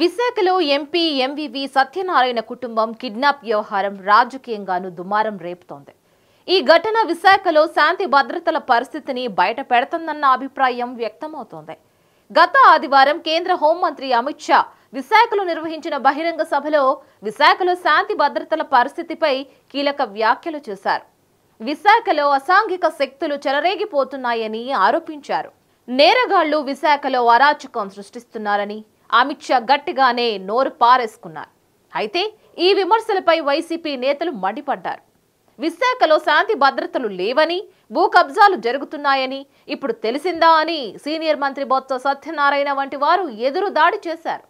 విశాఖలో MP MVV Satyanarayana కుటుంబం kidnap వ్యవహారం రాజకీయంగాను దుమారం రేపుతోంది ఈ ఘటన విశాఖలో శాంతి భద్రతల పరిస్థితిని బయట పెడుతుందన్న అభిప్రాయం వ్యక్తమవుతోంది గత ఆదివారం కేంద్ర హోంమంత్రి అమిత్ షా విశాఖలో నిర్వహించిన బహిరంగ సభలో విశాఖలో శాంతి భద్రతల పరిస్థితిపై కీలక వ్యాఖ్యలు చేశారు విశాఖలో అసాంఘిక శక్తులు చెలరేగిపోతున్నాయని ఆరోపించారు నేరగాళ్లు విశాఖలో అరాచకం సృష్టిస్తున్నారని అమిత్ షా గట్టిగానే నోరు పారేసుకున్నారు అయితే ఈ విమర్శలపై వైసీపీ నేతలు మండిపడ్డారు విశాఖలో శాంతి భద్రతలు లేవని భూ కబ్జాలు జరుగుతున్నాయని ఇప్పుడు తెలిసిందా అని సీనియర్ మంత్రి బొత్స సత్యనారాయణ వంటి వారు ఎదురు దాడి చేశారు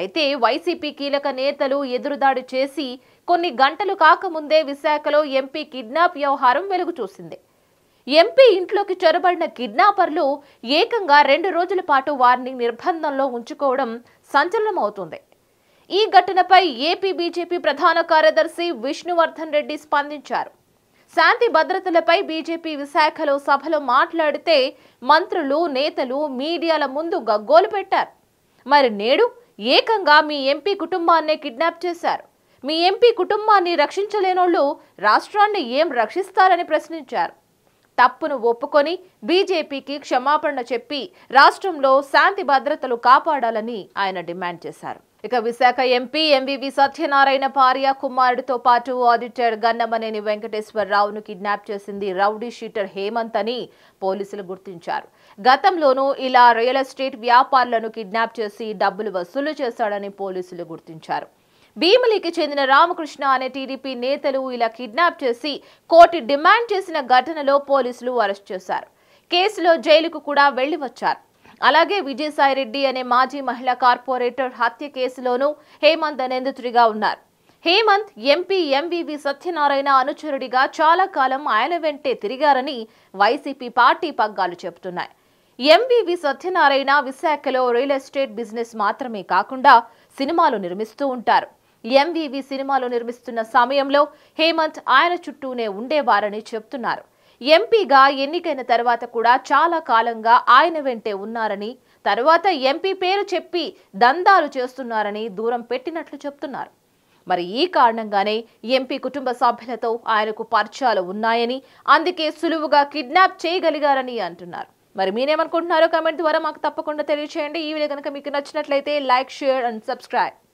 అయితే వైసీపీ కీలక నేతలు ఎదురుదాడి చేసి కొన్ని గంటలు కాకముందే విశాఖలో ఎంపీ కిడ్నాప్ వ్యవహారం వెలుగు ఎంపీ ఇంట్లోకి చొరబడిన కిడ్నాపర్లు ఏకంగా రెండు రోజుల పాటు వారిని నిర్బంధంలో ఉంచుకోవడం సంచలనమవుతుంది ఈ ఘటనపై ఏపీ బీజేపీ ప్రధాన కార్యదర్శి విష్ణువర్ధన్ రెడ్డి స్పందించారు శాంతి భద్రతలపై బీజేపీ విశాఖలో సభలో మాట్లాడితే మంత్రులు నేతలు మీడియాల ముందు గగ్గోలు పెట్టారు మరి నేడు ఏకంగా మీ ఎంపీ కుటుంబాన్నే కిడ్నాప్ చేశారు మీ ఎంపీ కుటుంబాన్ని రక్షించలేనోళ్ళు రాష్ట్రాన్ని ఏం రక్షిస్తారని ప్రశ్నించారు తప్పును ఒప్పుకొని బీజేపీకి క్షమాపణ చెప్పి రాష్ట్రంలో శాంతి భద్రతలు కాపాడాలని ఆయన డిమాండ్ చేశారు ఇక విశాఖ ఎంపీ ఎంవివి సత్యనారాయణ భార్య కుమారుడితో పాటు ఆడిటర్ గన్నమనేని వెంకటేశ్వరరావును కిడ్నాప్ చేసింది రౌడీ షీటర్ హేమంత్ అని పోలీసులు గుర్తించారు గతంలోనూ ఇలా రియల్ ఎస్టేట్ వ్యాపారులను కిడ్నాప్ చేసి డబ్బులు వసూలు చేశాడని పోలీసులు గుర్తించారు భీమిలికి చెందిన రామకృష్ణ అనే టీడీపీ నేతలు ఇలా కిడ్నాప్ చేసి కోర్టు డిమాండ్ చేసిన ఘటనలో పోలీసులు అరెస్ట్ చేశారు కేసులో జైలుకు కూడా వెళ్లి వచ్చారు అలాగే విజయసాయిరెడ్డి అనే మాజీ మహిళా కార్పొరేటర్ హత్య కేసులోనూ హేమంత్ నిందితుడిగా ఉన్నారు హేమంత్ ఎంపీ ఎంవివి సత్యనారాయణ అనుచరుడిగా చాలా కాలం ఆయన వెంటే తిరిగారని వైసీపీ పార్టీ పగ్గాలు చెబుతున్నాయి ఎంవివి సత్యనారాయణ విశాఖలో రియల్ ఎస్టేట్ బిజినెస్ మాత్రమే కాకుండా సినిమాలు నిర్మిస్తూ ఉంటారు ఎంవివి సినిమాలో నిర్మిస్తున్న సమయంలో హేమంత్ ఆయన చుట్టూనే ఉండేవారని చెప్తున్నారు ఎంపీగా ఎన్నికైన తర్వాత కూడా చాలా కాలంగా ఆయన వెంటే ఉన్నారని తర్వాత ఎంపీ పేరు చెప్పి దందాలు చేస్తున్నారని దూరం పెట్టినట్లు చెప్తున్నారు మరి ఈ కారణంగానే ఎంపీ కుటుంబ సభ్యులతో ఆయనకు పరిచయాలు ఉన్నాయని అందుకే సులువుగా కిడ్నాప్ చేయగలిగారని అంటున్నారు మరి మీరేమనుకుంటున్నారో కమెంట్ ద్వారా మాకు తప్పకుండా తెలియచేయండి ఈ వీడియో కనుక మీకు నచ్చినట్లయితే లైక్ షేర్ అండ్ సబ్స్క్రైబ్